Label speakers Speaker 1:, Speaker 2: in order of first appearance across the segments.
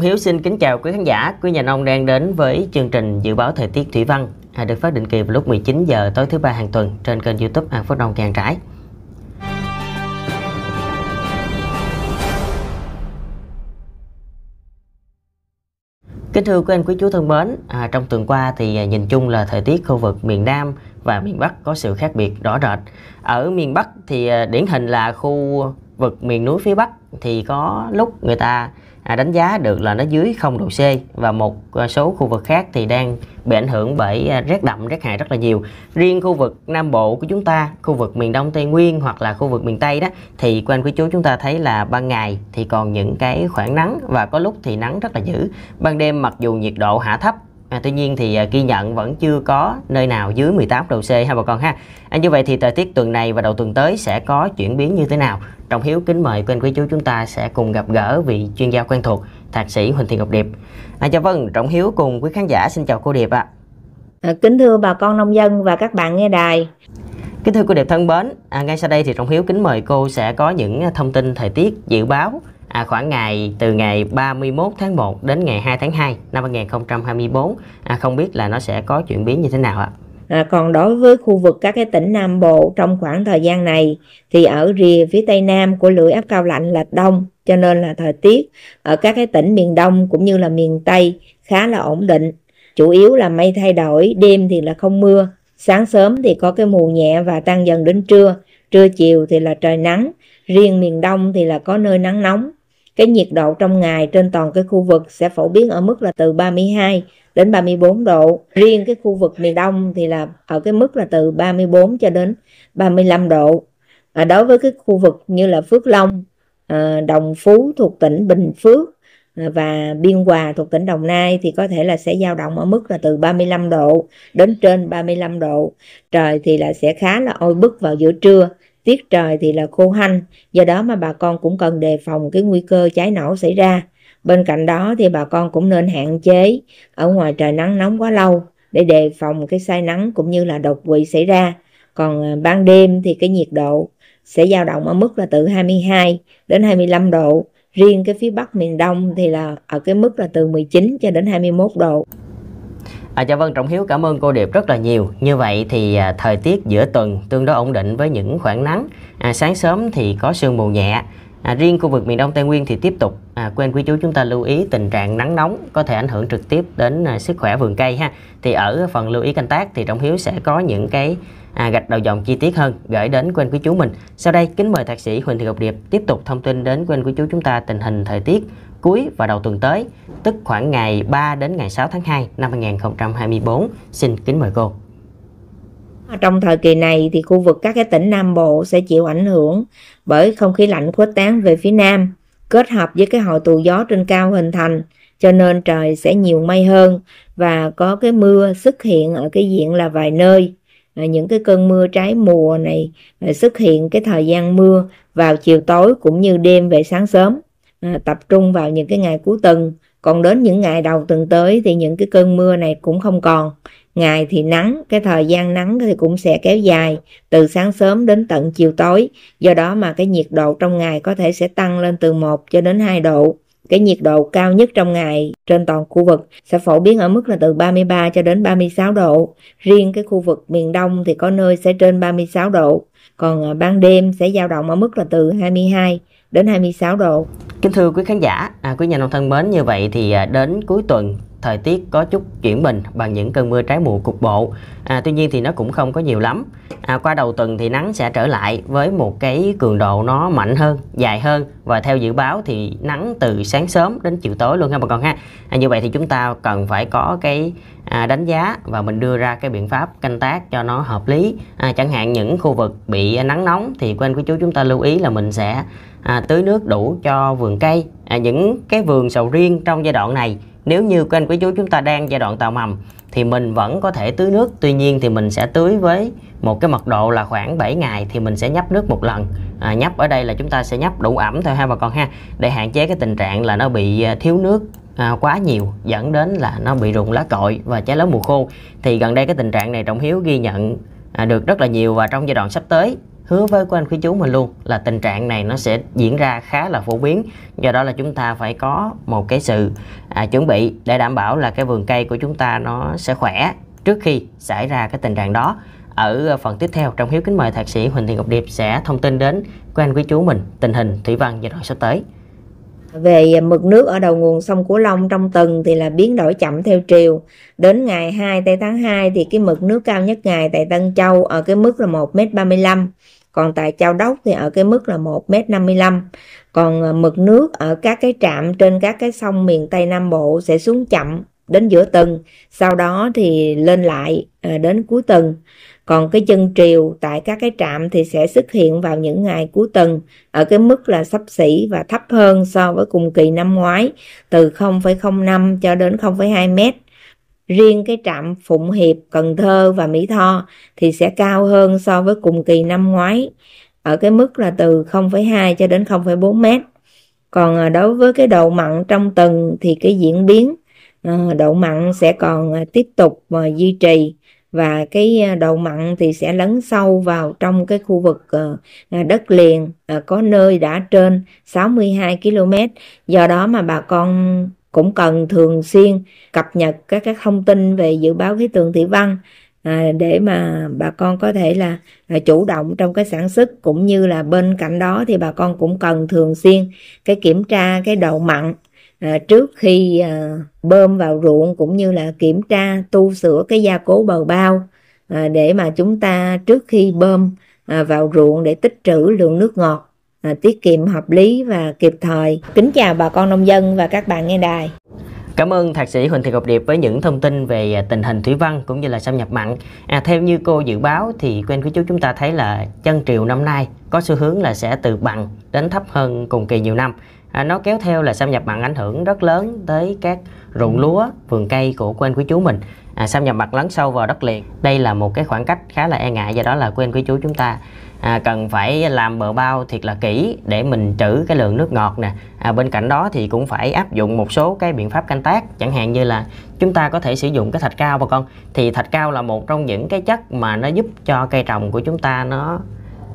Speaker 1: Trọng Hiếu xin kính chào quý khán giả, quý nhà nông đang đến với chương trình dự báo thời tiết thủy văn à, được phát định kỳ vào lúc 19 giờ tối thứ ba hàng tuần trên kênh YouTube An Phước Nông Càng Trải. Kính thưa quý anh quý chú thân mến, à, trong tuần qua thì à, nhìn chung là thời tiết khu vực miền Nam và miền Bắc có sự khác biệt rõ rệt. Ở miền Bắc thì à, điển hình là khu vực miền núi phía Bắc thì có lúc người ta À, đánh giá được là nó dưới 0 độ C và một à, số khu vực khác thì đang bị ảnh hưởng bởi à, rét đậm rét hại rất là nhiều riêng khu vực Nam Bộ của chúng ta khu vực miền Đông Tây Nguyên hoặc là khu vực miền Tây đó thì quanh quý chú chúng ta thấy là ban ngày thì còn những cái khoảng nắng và có lúc thì nắng rất là dữ ban đêm mặc dù nhiệt độ hạ thấp À, tuy nhiên thì à, ghi nhận vẫn chưa có nơi nào dưới 18 độ C ha bà con ha. À, như vậy thì thời tiết tuần này và đầu tuần tới sẽ có chuyển biến như thế nào? Trọng Hiếu kính mời quý anh quý chú chúng ta sẽ cùng gặp gỡ vị chuyên gia quen thuộc, Thạc sĩ Huỳnh Thị Ngọc Điệp. À, dạ vâng, Trọng Hiếu cùng quý khán giả xin chào cô Điệp ạ. À. À, kính thưa bà con nông dân và các bạn nghe đài. Kính thưa cô Điệp thân mến, à, ngay sau đây thì Trọng Hiếu kính mời cô sẽ có những thông tin thời tiết dự báo à, khoảng ngày từ ngày 31 tháng 1 đến ngày 2 tháng 2 năm 2024 à, không biết là nó sẽ có chuyển biến như thế nào ạ
Speaker 2: à, còn đối với khu vực các cái tỉnh Nam Bộ trong khoảng thời gian này thì ở rìa phía tây nam của lưỡi áp cao lạnh là đông cho nên là thời tiết ở các cái tỉnh miền Đông cũng như là miền Tây khá là ổn định chủ yếu là mây thay đổi đêm thì là không mưa sáng sớm thì có cái mù nhẹ và tăng dần đến trưa trưa chiều thì là trời nắng riêng miền Đông thì là có nơi nắng nóng cái nhiệt độ trong ngày trên toàn cái khu vực sẽ phổ biến ở mức là từ 32 đến 34 độ. Riêng cái khu vực miền Đông thì là ở cái mức là từ 34 cho đến 35 độ. À, đối với cái khu vực như là Phước Long, à, Đồng Phú thuộc tỉnh Bình Phước à, và Biên Hòa thuộc tỉnh Đồng Nai thì có thể là sẽ dao động ở mức là từ 35 độ đến trên 35 độ. Trời thì là sẽ khá là oi bức vào giữa trưa tiết trời thì là khô hanh, do đó mà bà con cũng cần đề phòng cái nguy cơ cháy nổ xảy ra. Bên cạnh đó thì bà con cũng nên hạn chế ở ngoài trời nắng nóng quá lâu để đề phòng cái say nắng cũng như là đột quỵ xảy ra. Còn à, ban đêm thì cái nhiệt độ sẽ dao động ở mức là từ 22 đến 25 độ. Riêng cái phía Bắc miền Đông thì là ở cái mức là từ 19 cho đến 21 độ.
Speaker 1: À, chào vâng Trọng Hiếu cảm ơn cô Điệp rất là nhiều như vậy thì à, thời tiết giữa tuần tương đối ổn định với những khoảng nắng à, sáng sớm thì có sương mù nhẹ À, riêng khu vực miền Đông Tây Nguyên thì tiếp tục à, quên quý chú chúng ta lưu ý tình trạng nắng nóng có thể ảnh hưởng trực tiếp đến à, sức khỏe vườn cây ha. Thì ở phần lưu ý canh tác thì Trọng Hiếu sẽ có những cái à, gạch đầu dòng chi tiết hơn gửi đến quên quý chú mình. Sau đây kính mời thạc sĩ Huỳnh Thị Ngọc Điệp tiếp tục thông tin đến quên quý chú chúng ta tình hình thời tiết cuối và đầu tuần tới, tức khoảng ngày 3 đến ngày 6 tháng 2 năm 2024. Xin kính mời cô.
Speaker 2: À, trong thời kỳ này thì khu vực các cái tỉnh Nam Bộ sẽ chịu ảnh hưởng bởi không khí lạnh khuếch tán về phía Nam, kết hợp với cái hội tụ gió trên cao hình thành, cho nên trời sẽ nhiều mây hơn và có cái mưa xuất hiện ở cái diện là vài nơi. À, những cái cơn mưa trái mùa này à, xuất hiện cái thời gian mưa vào chiều tối cũng như đêm về sáng sớm. À, tập trung vào những cái ngày cuối tuần còn đến những ngày đầu tuần tới thì những cái cơn mưa này cũng không còn ngày thì nắng cái thời gian nắng thì cũng sẽ kéo dài từ sáng sớm đến tận chiều tối do đó mà cái nhiệt độ trong ngày có thể sẽ tăng lên từ 1 cho đến 2 độ cái nhiệt độ cao nhất trong ngày trên toàn khu vực sẽ phổ biến ở mức là từ 33 cho đến 36 độ. Riêng cái khu vực miền Đông thì có nơi sẽ trên 36 độ, còn à, ban đêm sẽ dao động ở mức là từ 22 đến 26 độ. Kính thưa quý khán giả,
Speaker 1: à, quý nhà nông thân mến như vậy thì à, đến cuối tuần thời tiết có chút chuyển bình bằng những cơn mưa trái mùa cục bộ à, tuy nhiên thì nó cũng không có nhiều lắm à, qua đầu tuần thì nắng sẽ trở lại với một cái cường độ nó mạnh hơn dài hơn và theo dự báo thì nắng từ sáng sớm đến chiều tối luôn ha bà con ha à, như vậy thì chúng ta cần phải có cái à, đánh giá và mình đưa ra cái biện pháp canh tác cho nó hợp lý à, chẳng hạn những khu vực bị nắng nóng thì quên quý chú chúng ta lưu ý là mình sẽ à, tưới nước đủ cho vườn cây à, những cái vườn sầu riêng trong giai đoạn này nếu như kênh quý chú chúng ta đang giai đoạn tạo mầm thì mình vẫn có thể tưới nước tuy nhiên thì mình sẽ tưới với một cái mật độ là khoảng 7 ngày thì mình sẽ nhấp nước một lần à, nhấp ở đây là chúng ta sẽ nhấp đủ ẩm thôi ha bà con ha để hạn chế cái tình trạng là nó bị à, thiếu nước à, quá nhiều dẫn đến là nó bị rụng lá cội và trái lớn mùa khô thì gần đây cái tình trạng này trọng hiếu ghi nhận à, được rất là nhiều và trong giai đoạn sắp tới hứa với quý anh quý chú mình luôn là tình trạng này nó sẽ diễn ra khá là phổ biến do đó là chúng ta phải có một cái sự à, chuẩn bị để đảm bảo là cái vườn cây của chúng ta nó sẽ khỏe trước khi xảy ra cái tình trạng đó ở phần tiếp theo trong hiếu kính mời thạc sĩ Huỳnh Thị Ngọc Điệp sẽ thông tin đến quý anh quý chú mình tình hình thủy văn giai đoạn sắp tới
Speaker 2: về mực nước ở đầu nguồn sông Cửu Long trong tuần thì là biến đổi chậm theo triều. Đến ngày 2 tây tháng 2 thì cái mực nước cao nhất ngày tại Tân Châu ở cái mức là 1m35 còn tại Châu Đốc thì ở cái mức là 1m55 còn ờ, mực nước ở các cái trạm trên các cái sông miền Tây Nam Bộ sẽ xuống chậm đến giữa tuần sau đó thì lên lại ờ, đến cuối tuần còn cái chân triều tại các cái trạm thì sẽ xuất hiện vào những ngày cuối tuần ở cái mức là sấp xỉ và thấp hơn so với cùng kỳ năm ngoái từ 0,05 cho đến 0,2 mét Riêng cái trạm Phụng Hiệp, Cần Thơ và Mỹ Tho thì sẽ cao hơn so với cùng kỳ năm ngoái ở cái mức là từ 0,2 cho đến 0,4 mét. Còn à, đối với cái độ mặn trong tuần thì cái diễn biến à, độ mặn sẽ còn à, tiếp tục và duy trì và cái độ mặn thì sẽ lấn sâu vào trong cái khu vực đất liền có nơi đã trên 62 km do đó mà bà con cũng cần thường xuyên cập nhật các cái thông tin về dự báo khí tượng thủy văn à, để mà bà con có thể là, là chủ động trong cái sản xuất cũng như là bên cạnh đó thì bà con cũng cần thường xuyên cái kiểm tra cái độ mặn à, trước khi à, bơm vào ruộng cũng như là kiểm tra tu sửa cái gia cố bờ bao à, để mà chúng ta trước khi bơm à, vào ruộng để tích trữ lượng nước ngọt Ờ, tiết kiệm hợp lý và kịp thời. Kính chào bà con nông dân và các bạn nghe đài.
Speaker 1: Cảm ơn Thạc sĩ Huỳnh Thị Ngọc Điệp với những thông tin về à, tình hình thủy văn cũng như là xâm nhập mặn. À, theo như cô dự báo thì quen quý chú chúng ta thấy là chân triều năm nay có xu hướng là sẽ từ bằng đến thấp hơn cùng kỳ nhiều năm. À, nó kéo theo là xâm nhập mặn ảnh hưởng rất lớn tới các ruộng lúa, vườn cây của quen quý chú mình. À, xâm nhập mặn lấn sâu vào đất liền. Đây là một cái khoảng cách khá là e ngại do đó là quen quý chú chúng ta à, cần phải làm bờ bao thiệt là kỹ để mình trữ cái lượng nước ngọt nè à, bên cạnh đó thì cũng phải áp dụng một số cái biện pháp canh tác chẳng hạn như là chúng ta có thể sử dụng cái thạch cao bà con thì thạch cao là một trong những cái chất mà nó giúp cho cây trồng của chúng ta nó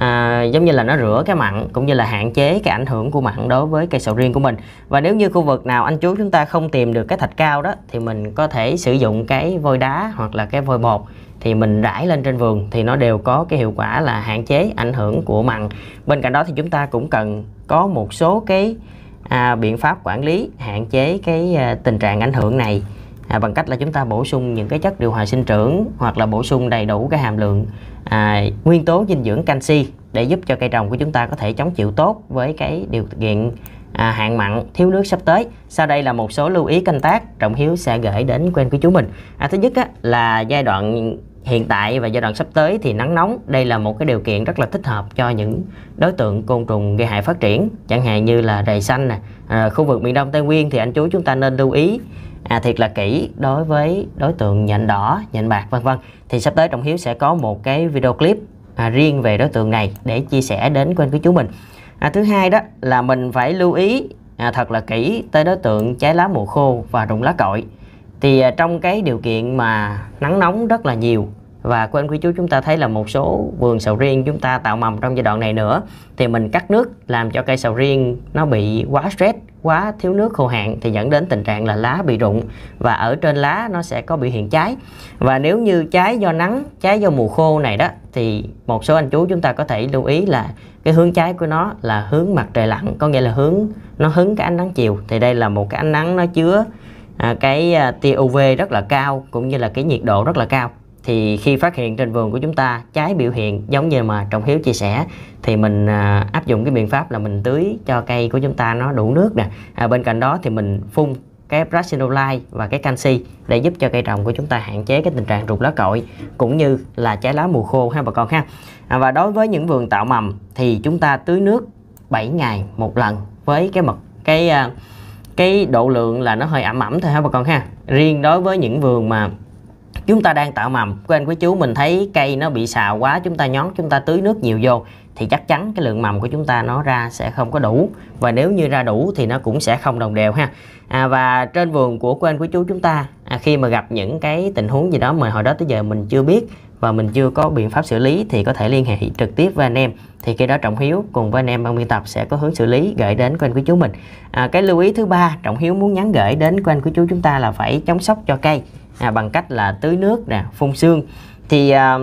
Speaker 1: à, giống như là nó rửa cái mặn cũng như là hạn chế cái ảnh hưởng của mặn đối với cây sầu riêng của mình và nếu như khu vực nào anh chú chúng ta không tìm được cái thạch cao đó thì mình có thể sử dụng cái vôi đá hoặc là cái vôi bột thì mình rải lên trên vườn thì nó đều có cái hiệu quả là hạn chế ảnh hưởng của mặn bên cạnh đó thì chúng ta cũng cần có một số cái à, biện pháp quản lý hạn chế cái à, tình trạng ảnh hưởng này à, bằng cách là chúng ta bổ sung những cái chất điều hòa sinh trưởng hoặc là bổ sung đầy đủ cái hàm lượng à, nguyên tố dinh dưỡng canxi để giúp cho cây trồng của chúng ta có thể chống chịu tốt với cái điều kiện à, hạn mặn thiếu nước sắp tới sau đây là một số lưu ý canh tác trọng hiếu sẽ gửi đến quen của chú mình à, thứ nhất á, là giai đoạn hiện tại và giai đoạn sắp tới thì nắng nóng đây là một cái điều kiện rất là thích hợp cho những đối tượng côn trùng gây hại phát triển chẳng hạn như là rầy xanh nè à, khu vực miền đông tây nguyên thì anh chú chúng ta nên lưu ý à, thiệt là kỹ đối với đối tượng nhện đỏ, nhện bạc vân vân thì sắp tới Trọng Hiếu sẽ có một cái video clip à, riêng về đối tượng này để chia sẻ đến quên quý chú mình. À, thứ hai đó là mình phải lưu ý à, thật là kỹ tới đối tượng trái lá mùa khô và rụng lá cội. Thì à, trong cái điều kiện mà nắng nóng rất là nhiều và quên quý chú chúng ta thấy là một số vườn sầu riêng chúng ta tạo mầm trong giai đoạn này nữa thì mình cắt nước làm cho cây sầu riêng nó bị quá stress quá thiếu nước khô hạn thì dẫn đến tình trạng là lá bị rụng và ở trên lá nó sẽ có biểu hiện cháy và nếu như cháy do nắng cháy do mùa khô này đó thì một số anh chú chúng ta có thể lưu ý là cái hướng cháy của nó là hướng mặt trời lặn có nghĩa là hướng nó hứng cái ánh nắng chiều thì đây là một cái ánh nắng nó chứa à, cái à, tia UV rất là cao cũng như là cái nhiệt độ rất là cao thì khi phát hiện trên vườn của chúng ta trái biểu hiện giống như mà trọng hiếu chia sẻ thì mình à, áp dụng cái biện pháp là mình tưới cho cây của chúng ta nó đủ nước nè à, bên cạnh đó thì mình phun cái Brassinolite và cái canxi để giúp cho cây trồng của chúng ta hạn chế cái tình trạng rụng lá cội cũng như là trái lá mùa khô ha bà con ha à, và đối với những vườn tạo mầm thì chúng ta tưới nước 7 ngày một lần với cái mật cái à, cái độ lượng là nó hơi ẩm ẩm thôi ha bà con ha riêng đối với những vườn mà chúng ta đang tạo mầm của anh quý chú mình thấy cây nó bị xào quá chúng ta nhón chúng ta tưới nước nhiều vô thì chắc chắn cái lượng mầm của chúng ta nó ra sẽ không có đủ và nếu như ra đủ thì nó cũng sẽ không đồng đều ha à, và trên vườn của quên quý chú chúng ta à, khi mà gặp những cái tình huống gì đó mà hồi đó tới giờ mình chưa biết và mình chưa có biện pháp xử lý thì có thể liên hệ trực tiếp với anh em thì khi đó trọng hiếu cùng với anh em ban biên tập sẽ có hướng xử lý gửi đến quên quý chú mình à, cái lưu ý thứ ba trọng hiếu muốn nhắn gửi đến quên quý chú chúng ta là phải chống sóc cho cây à, bằng cách là tưới nước nè phun sương thì à,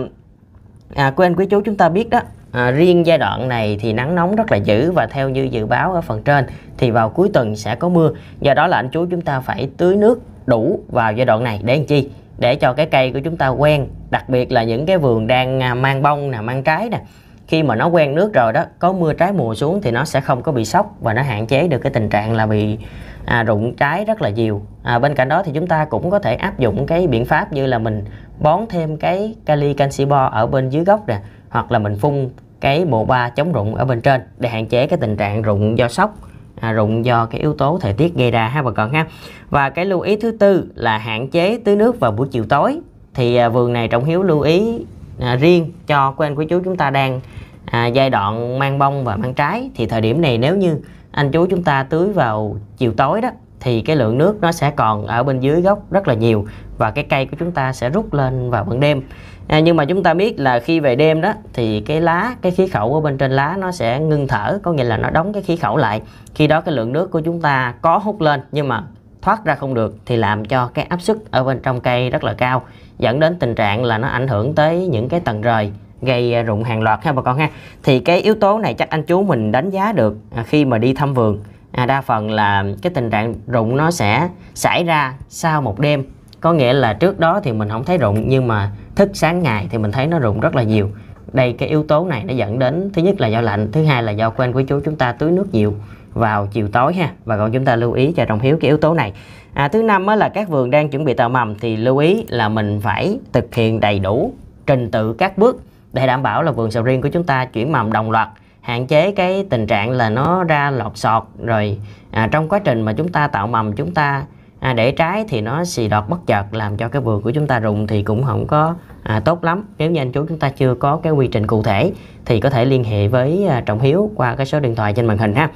Speaker 1: à, quý anh quý chú chúng ta biết đó à, riêng giai đoạn này thì nắng nóng rất là dữ và theo như dự báo ở phần trên thì vào cuối tuần sẽ có mưa do đó là anh chú chúng ta phải tưới nước đủ vào giai đoạn này để làm chi để cho cái cây của chúng ta quen đặc biệt là những cái vườn đang à, mang bông nè mang trái nè khi mà nó quen nước rồi đó có mưa trái mùa xuống thì nó sẽ không có bị sốc và nó hạn chế được cái tình trạng là bị à, rụng trái rất là nhiều à, bên cạnh đó thì chúng ta cũng có thể áp dụng cái biện pháp như là mình bón thêm cái kali canxi bo ở bên dưới gốc nè hoặc là mình phun cái bộ ba chống rụng ở bên trên để hạn chế cái tình trạng rụng do sốc à, rụng do cái yếu tố thời tiết gây ra ha bà con ha và cái lưu ý thứ tư là hạn chế tưới nước vào buổi chiều tối thì à, vườn này trọng hiếu lưu ý à, riêng cho quen anh quý chú chúng ta đang à, giai đoạn mang bông và mang trái thì thời điểm này nếu như anh chú chúng ta tưới vào chiều tối đó thì cái lượng nước nó sẽ còn ở bên dưới gốc rất là nhiều và cái cây của chúng ta sẽ rút lên vào ban đêm à, nhưng mà chúng ta biết là khi về đêm đó thì cái lá cái khí khẩu ở bên trên lá nó sẽ ngưng thở có nghĩa là nó đóng cái khí khẩu lại khi đó cái lượng nước của chúng ta có hút lên nhưng mà thoát ra không được thì làm cho cái áp suất ở bên trong cây rất là cao dẫn đến tình trạng là nó ảnh hưởng tới những cái tầng rời gây à, rụng hàng loạt ha bà con ha thì cái yếu tố này chắc anh chú mình đánh giá được à, khi mà đi thăm vườn à, đa phần là cái tình trạng rụng nó sẽ xảy ra sau một đêm có nghĩa là trước đó thì mình không thấy rụng nhưng mà thức sáng ngày thì mình thấy nó rụng rất là nhiều đây cái yếu tố này nó dẫn đến thứ nhất là do lạnh thứ hai là do quen của chú chúng ta tưới nước nhiều vào chiều tối ha và còn chúng ta lưu ý cho trồng hiếu cái yếu tố này à, thứ năm là các vườn đang chuẩn bị tạo mầm thì lưu ý là mình phải thực hiện đầy đủ trình tự các bước để đảm bảo là vườn sầu riêng của chúng ta chuyển mầm đồng loạt hạn chế cái tình trạng là nó ra lọt sọt rồi à, trong quá trình mà chúng ta tạo mầm chúng ta à, để trái thì nó xì đọt bất chợt làm cho cái vườn của chúng ta rụng thì cũng không có à, tốt lắm nếu như anh chú chúng ta chưa có cái quy trình cụ thể thì có thể liên hệ với à, trọng hiếu qua cái số điện thoại trên màn hình ha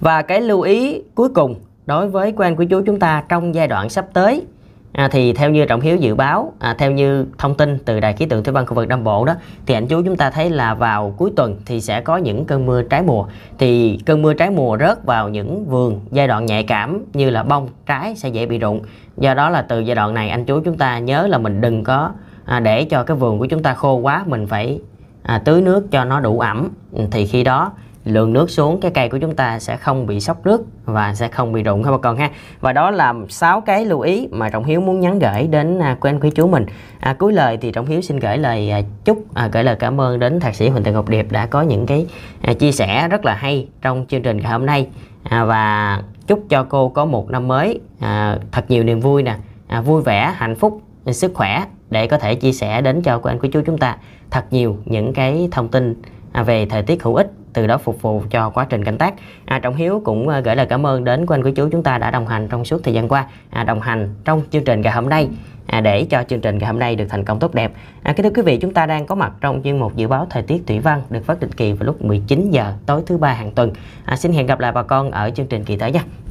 Speaker 1: và cái lưu ý cuối cùng đối với quen của chú chúng ta trong giai đoạn sắp tới À, thì theo như trọng hiếu dự báo à, theo như thông tin từ đài khí tượng thủy văn khu vực nam bộ đó thì anh chú chúng ta thấy là vào cuối tuần thì sẽ có những cơn mưa trái mùa thì cơn mưa trái mùa rớt vào những vườn giai đoạn nhạy cảm như là bông trái sẽ dễ bị rụng do đó là từ giai đoạn này anh chú chúng ta nhớ là mình đừng có à, để cho cái vườn của chúng ta khô quá mình phải à, tưới nước cho nó đủ ẩm ừ, thì khi đó lượng nước xuống cái cây của chúng ta sẽ không bị sốc nước và sẽ không bị rụng các bà con ha và đó là sáu cái lưu ý mà trọng hiếu muốn nhắn gửi đến à, quý anh quý chú mình à, cuối lời thì trọng hiếu xin gửi lời à, chúc à, gửi lời cảm ơn đến thạc sĩ huỳnh thị ngọc điệp đã có những cái à, chia sẻ rất là hay trong chương trình ngày hôm nay à, và chúc cho cô có một năm mới à, thật nhiều niềm vui nè à, vui vẻ hạnh phúc sức khỏe để có thể chia sẻ đến cho quý anh quý chú chúng ta thật nhiều những cái thông tin à, về thời tiết hữu ích từ đó phục vụ cho quá trình canh tác. À, Trọng Hiếu cũng ờ, gửi lời cảm ơn đến quý anh quý chú chúng ta đã đồng hành trong suốt thời gian qua, à, đồng hành trong chương trình ngày hôm nay à, để cho chương trình ngày hôm nay được thành công tốt đẹp. À, kính thưa quý vị, chúng ta đang có mặt trong chuyên mục dự báo thời tiết thủy văn được phát định kỳ vào lúc 19 giờ tối thứ ba hàng tuần. À, xin hẹn gặp lại bà con ở chương trình kỳ tới nha.